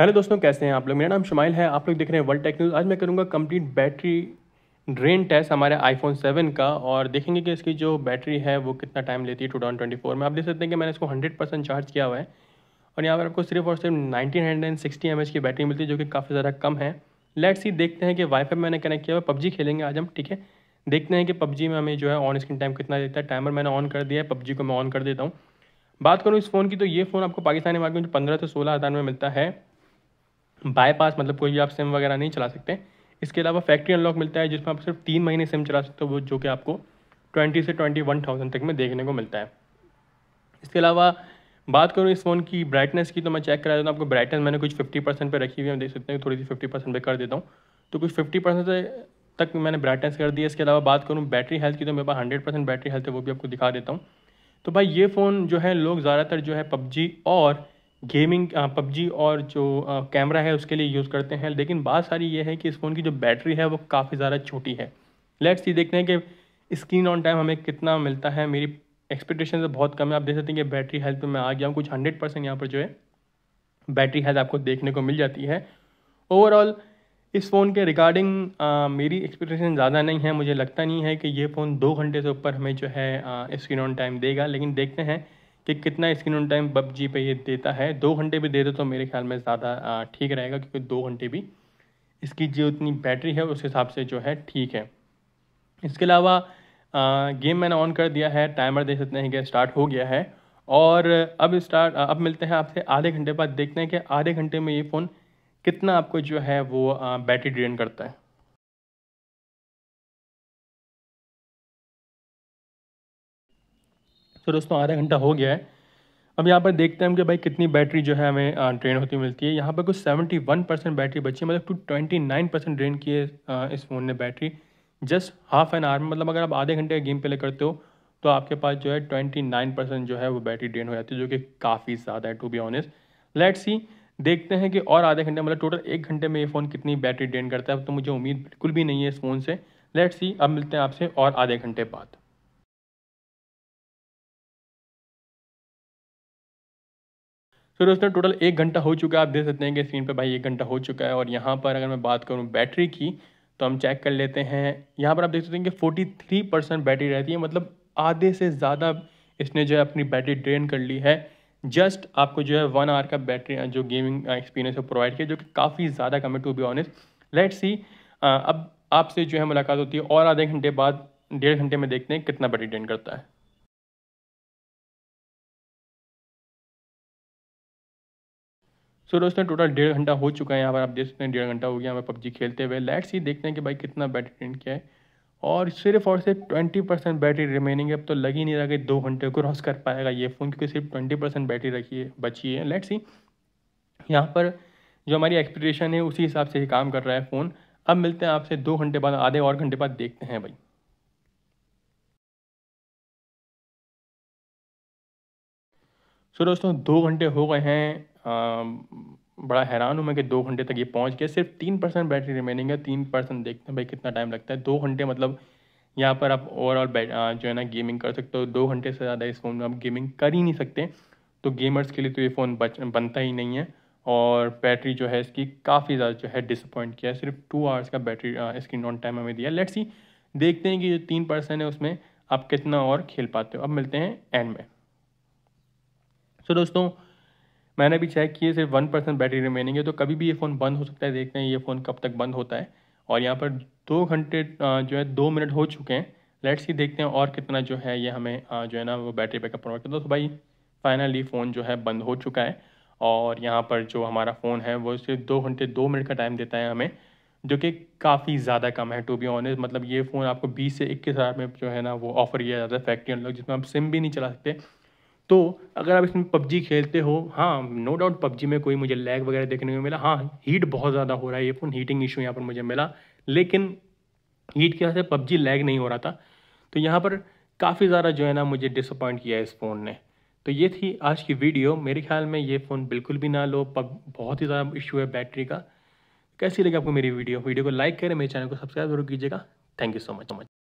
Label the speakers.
Speaker 1: hello दोस्तों कैसे हैं आप लोग मेरा नाम शुमाइल है आप लोग देख रहे हैं वर्ल्ड टेक न्यूज़ आज मैं करूँगा कंप्लीट बैटरी ड्रेन टेस्ट हमारे आईफोन सेवन का और देखेंगे कि इसकी जो बैटरी है वो कितना टाइम लेती है टू थाउजेंड ट्वेंटी फोर में आप देख सकते हैं कि मैंने इसको हंड्रेड परसेंट चार्ज किया हुआ है और यहाँ पर आपको सिर्फ और सिर्फ nineteen hundred and sixty M H की बैटरी मिलती है जो कि काफ़ी ज़्यादा कम है लेट्स ही देखते हैं कि वाईफाई मैंने कनेक्ट किया हुआ पबजी खेलेंगे आज हम ठीक है देखते हैं कि पबजी में हमें जो है ऑन स्क्रीन टाइम कितना देता है टाइमर मैंने ऑन कर दिया है पबजी को मैं ऑन कर देता हूँ बात करूँ इस फ़ोन की तो ये फ़ोन आपको पाकिस्तानी मार्केट में पंद्रह से सोलह हज़ार में मिलता है बायपास मतलब कोई भी आप सिम वगैरह नहीं चला सकते इसके अलावा फैक्ट्री अनलॉक मिलता है जिसमें आप सिर्फ तीन महीने सिम चला सकते हो वो जो कि आपको ट्वेंटी से ट्वेंटी वन थाउजेंड तक में देखने को मिलता है इसके अलावा बात करूँ इस फ़ोन की ब्राइटनेस की तो मैं चेक करा देता हूँ आपको ब्राइटनेस मैंने कुछ फिफ्टी परसेंट पर रखी हुई है देख सकते हैं थोड़ी सी फिफ्टी परसेंट पर कर देता हूँ तो कुछ फिफ्टी परसेंट तक मैंने ब्राइटनेस कर दी है इसके अलावा बात करूँ बैटरी हेल्थ की तो मेरे पास हंड्रेड परसेंट बैटरी हेल्थ है वो भी आपको दिखा देता हूँ तो भाई ये फ़ोन जो है लोग ज़्यादातर जो है पबजी और गेमिंग पबजी और जो कैमरा है उसके लिए यूज़ करते हैं लेकिन बात सारी ये है कि इस फ़ोन की जो बैटरी है वो काफ़ी ज़्यादा छोटी है लेट्स ये देखते हैं कि स्क्रीन ऑन टाइम हमें कितना मिलता है मेरी एक्सपेक्टेशन से तो बहुत कम है आप देख सकते हैं कि बैटरी हेल्थ में मैं आ गया हूँ कुछ हंड्रेड परसेंट यहाँ पर जो है बैटरी हेल्थ आपको देखने को मिल जाती है ओवरऑल इस फ़ोन के रिगार्डिंग मेरी एक्सपेक्टेशन ज़्यादा नहीं है मुझे लगता नहीं है कि ये फ़ोन दो घंटे से ऊपर हमें जो है स्क्रीन ऑन टाइम देगा लेकिन देखते हैं कि कितना स्क्रीन ऑन टाइम पबजी पे ये देता है दो घंटे भी दे दो तो मेरे ख्याल में ज़्यादा ठीक रहेगा क्योंकि दो घंटे भी इसकी जो उतनी बैटरी है उस हिसाब से जो है ठीक है इसके अलावा गेम मैंने ऑन कर दिया है टाइमर देख सकते हैं कि स्टार्ट हो गया है और अब स्टार्ट अब मिलते हैं आपसे आधे घंटे बाद देखते हैं कि आधे घंटे में ये फ़ोन कितना आपको जो है वो बैटरी ड्रेन करता है तो दोस्तों आधा घंटा हो गया है अब यहाँ पर देखते हैं हम कि भाई कितनी बैटरी जो है हमें ड्रेन होती मिलती है यहाँ पर कुछ सेवेंटी वन परसेंट बैटरी बची है मतलब two twenty nine percent drain की है इस फ़ोन ने battery just half an hour में मतलब अगर आप आधे घंटे का गेम प्ले करते हो तो आपके पास जो है ट्वेंटी नाइन परसेंट जो है वो बैटरी ड्रेन हो जाती है जो कि काफ़ी ज़्यादा है to be honest let's see देखते हैं कि और आधे घंटे मतलब टोटल एक घंटे में ये फ़ोन कितनी बैटरी ड्रेन करता है तो मुझे उम्मीद बिल्कुल भी नहीं है इस फ़ोन से लेट्स सी अब मिलते हैं आपसे और आधे घंटे बाद सो so, दोस्तों टोटल एक घंटा हो चुका है आप देख सकते हैं कि स्क्रीन पर भाई एक घंटा हो चुका है और यहाँ पर अगर मैं बात करूँ बैटरी की तो हम चेक कर लेते हैं यहाँ पर आप देख सकते हैं कि फोर्टी थ्री परसेंट बैटरी रहती है मतलब आधे से ज़्यादा इसने जो है अपनी बैटरी ड्रेन कर ली है जस्ट आपको जो है वन आवर का बैटरी जो गेमिंग एक्सपीरियंस है प्रोवाइड किया जो कि काफ़ी ज़्यादा कम है to be honest let see अब आपसे जो है मुलाकात होती है और आधे घंटे बाद डेढ़ घंटे में देखते हैं कितना बैटरी ड्रेन करता है सो दोस्तों टोटल डेढ़ घंटा हो चुका है यहाँ पर आप देख सकते हैं डेढ़ घंटा हो गया हमें पबजी खेलते हुए लेट्स ही देखते हैं कि भाई कितना बैटरी क्या है और सिर्फ और सिर्फ ट्वेंटी परसेंट बैटरी रिमेनिंग है अब तो लग ही नहीं रहा कि दो घंटे क्रॉस कर पाएगा ये फ़ोन क्योंकि सिर्फ ट्वेंटी परसेंट बैटरी रखी है बची है लेट्स ही यहाँ पर जो हमारी एक्सपेक्टेशन है उसी हिसाब से ही काम कर रहा है फ़ोन अब मिलते हैं आपसे दो घंटे बाद आधे और घंटे बाद देखते हैं भाई सो दोस्तों दो घंटे हो गए हैं बड़ा हैरान हूँ मैं कि दो घंटे तक ये पहुँच गया सिर्फ तीन परसेंट बैटरी रिमेनिंग है तीन परसेंट देखते हैं भाई कितना टाइम लगता है दो घंटे मतलब यहाँ पर आप ओवरऑल जो है ना गेमिंग कर सकते हो दो घंटे से ज़्यादा इस फ़ोन में आप गेमिंग कर ही नहीं सकते तो गेमर्स के लिए तो ये फ़ोन बच बनता ही नहीं है और बैटरी जो है इसकी काफ़ी ज़्यादा जो है डिसअपॉइंट किया है सिर्फ टू आवर्स का बैटरी स्क्रीन ऑन टाइम हमें दिया लेट्स सी देखते हैं कि जो तीन परसेंट है उसमें आप कितना और खेल पाते हो अब मिलते हैं एंड में सो so, दोस्तों मैंने भी चेक किए सिर्फ वन परसेंट बैटरी रिमेनिंग है तो कभी भी ये फ़ोन बंद हो सकता है देखते हैं ये फ़ोन कब तक बंद होता है और यहाँ पर दो घंटे जो है दो मिनट हो चुके हैं लेट्स ही देखते हैं और कितना जो है ये हमें जो है ना वो बैटरी बैकअप प्रोवाइड करता है तो भाई फाइनली फ़ोन जो है बंद हो चुका है और यहाँ पर जो हमारा फ़ोन है वो सिर्फ दो घंटे दो मिनट का टाइम देता है हमें जो कि काफ़ी ज़्यादा कम है टू बी ऑनेस्ट मतलब ये फ़ोन आपको बीस से इक्कीस हज़ार में जो है ना वो ऑफ़र किया जाता है फैक्ट्री अनलॉक जिसमें आप सिम भी नहीं चला सकते तो अगर आप इसमें पबजी खेलते हो हाँ नो डाउट पबजी में कोई मुझे लैग वगैरह देखने को मिला हाँ हीट बहुत ज़्यादा हो रहा है ये फ़ोन हीटिंग इशू यहाँ पर मुझे मिला लेकिन हीट की वजह से पबजी लैग नहीं हो रहा था तो यहाँ पर काफ़ी ज़्यादा जो है ना मुझे डिसअपॉइंट किया इस फ़ोन ने तो ये थी आज की वीडियो मेरे ख्याल में ये फ़ोन बिल्कुल भी ना लो पब बहुत ही ज़्यादा इशू है बैटरी का कैसी लगी आपको मेरी वीडियो वीडियो को लाइक करें मेरे चैनल को सब्सक्राइब जरूर कीजिएगा thank you so much so much